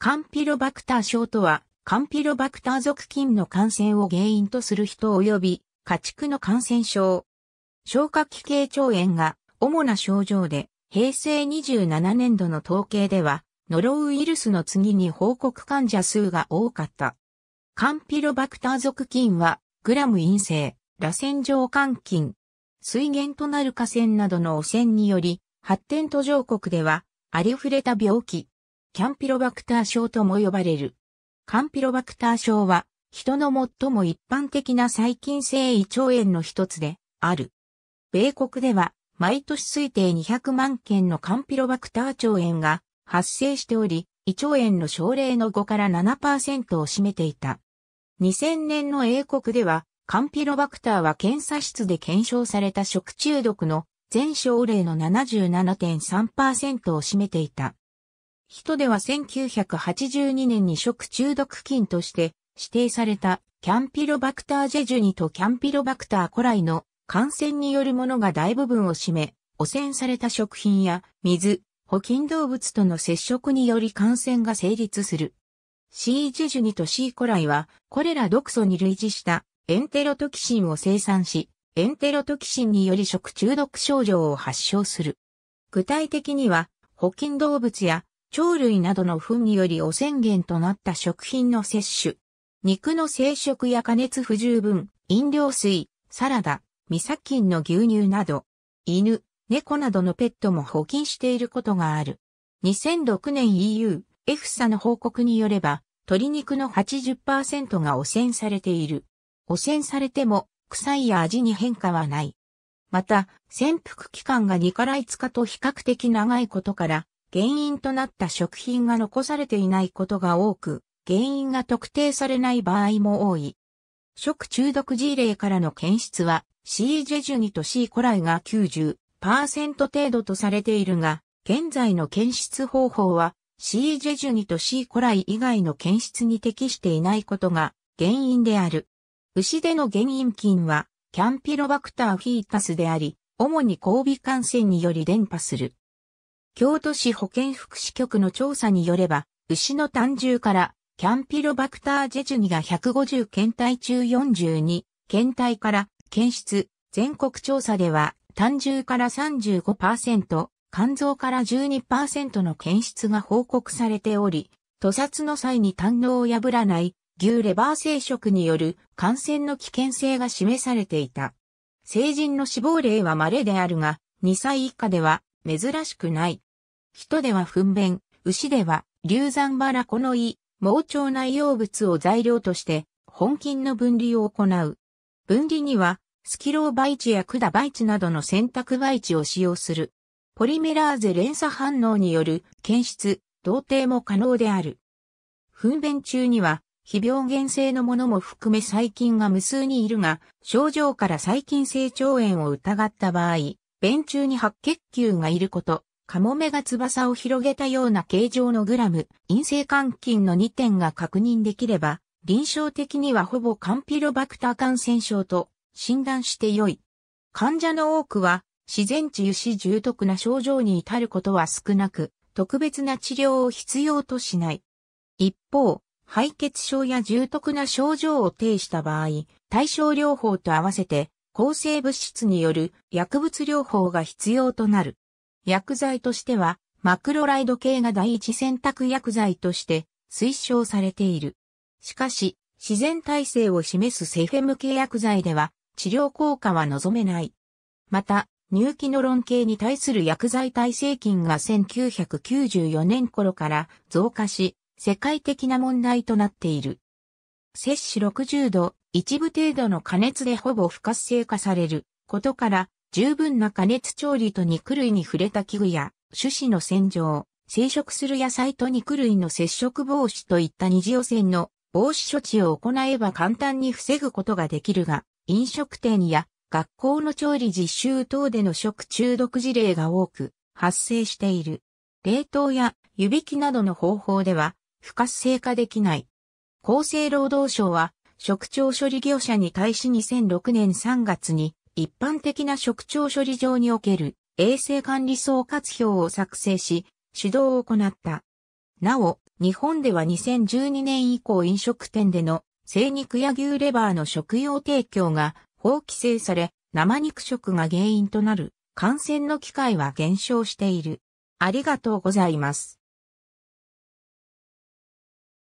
カンピロバクター症とは、カンピロバクター属菌の感染を原因とする人及び、家畜の感染症。消化器系腸炎が主な症状で、平成27年度の統計では、ノロウイルスの次に報告患者数が多かった。カンピロバクター属菌は、グラム陰性、螺旋状肝菌、水源となる河川などの汚染により、発展途上国では、ありふれた病気、キャンピロバクター症とも呼ばれる。カンピロバクター症は、人の最も一般的な細菌性胃腸炎の一つで、ある。米国では、毎年推定200万件のカンピロバクター腸炎が発生しており、胃腸炎の症例の5から7%を占めていた。2000年の英国では、カンピロバクターは検査室で検証された食中毒の全症例の77.3%を占めていた。人では1982年に食中毒菌として指定されたキャンピロバクタージェジュニとキャンピロバクター古来の感染によるものが大部分を占め、汚染された食品や水、保菌動物との接触により感染が成立する。C. ジェジュニと C. コライは、これら毒素に類似したエンテロトキシンを生産し、エンテロトキシンにより食中毒症状を発症する。具体的には、保菌動物や鳥類などの糞により汚染源となった食品の摂取。肉の生食や加熱不十分、飲料水、サラダ、未殺菌の牛乳など、犬、猫などのペットも保菌していることがある。2006年 EU、EFSA の報告によれば、鶏肉の80%が汚染されている。汚染されても、臭いや味に変化はない。また、潜伏期間が2から5日と比較的長いことから、原因となった食品が残されていないことが多く、原因が特定されない場合も多い。食中毒事例からの検出は C. ジェジュニと C. コライが90%程度とされているが、現在の検出方法は C. ジェジュニと C. コライ以外の検出に適していないことが原因である。牛での原因菌はキャンピロバクターフィータスであり、主に交尾感染により伝播する。京都市保健福祉局の調査によれば、牛の単獣からキャンピロバクタージェジュニが150検体中42検体から検出、全国調査では単獣から35%、肝臓から12%の検出が報告されており、屠殺の際に胆のを破らない牛レバー生殖による感染の危険性が示されていた。成人の死亡例は稀であるが、2歳以下では珍しくない。人では糞便、牛では流産バラこの胃、盲腸内容物を材料として本菌の分離を行う。分離にはスキロー培地や管培地などの選択培地を使用する。ポリメラーゼ連鎖反応による検出、同定も可能である。糞便中には非病原性のものも含め細菌が無数にいるが、症状から細菌性腸炎を疑った場合、便中に白血球がいること、カモメが翼を広げたような形状のグラム、陰性肝菌の2点が確認できれば、臨床的にはほぼカンピロバクター感染症と診断して良い。患者の多くは自然治癒し重篤な症状に至ることは少なく、特別な治療を必要としない。一方、敗血症や重篤な症状を呈した場合、対症療法と合わせて、抗生物質による薬物療法が必要となる。薬剤としては、マクロライド系が第一選択薬剤として推奨されている。しかし、自然耐性を示すセフェム系薬剤では治療効果は望めない。また、乳気の論系に対する薬剤耐性菌が1994年頃から増加し、世界的な問題となっている。摂氏60度、一部程度の加熱でほぼ不活性化されることから、十分な加熱調理と肉類に触れた器具や、種子の洗浄、生殖する野菜と肉類の接触防止といった二次汚染の防止処置を行えば簡単に防ぐことができるが、飲食店や学校の調理実習等での食中毒事例が多く発生している。冷凍や湯引きなどの方法では不活性化できない。厚生労働省は食調処理業者に対し2006年3月に一般的な食調処理場における衛生管理総括表を作成し、指導を行った。なお、日本では2012年以降飲食店での生肉や牛レバーの食用提供が法規制され、生肉食が原因となる感染の機会は減少している。ありがとうございます。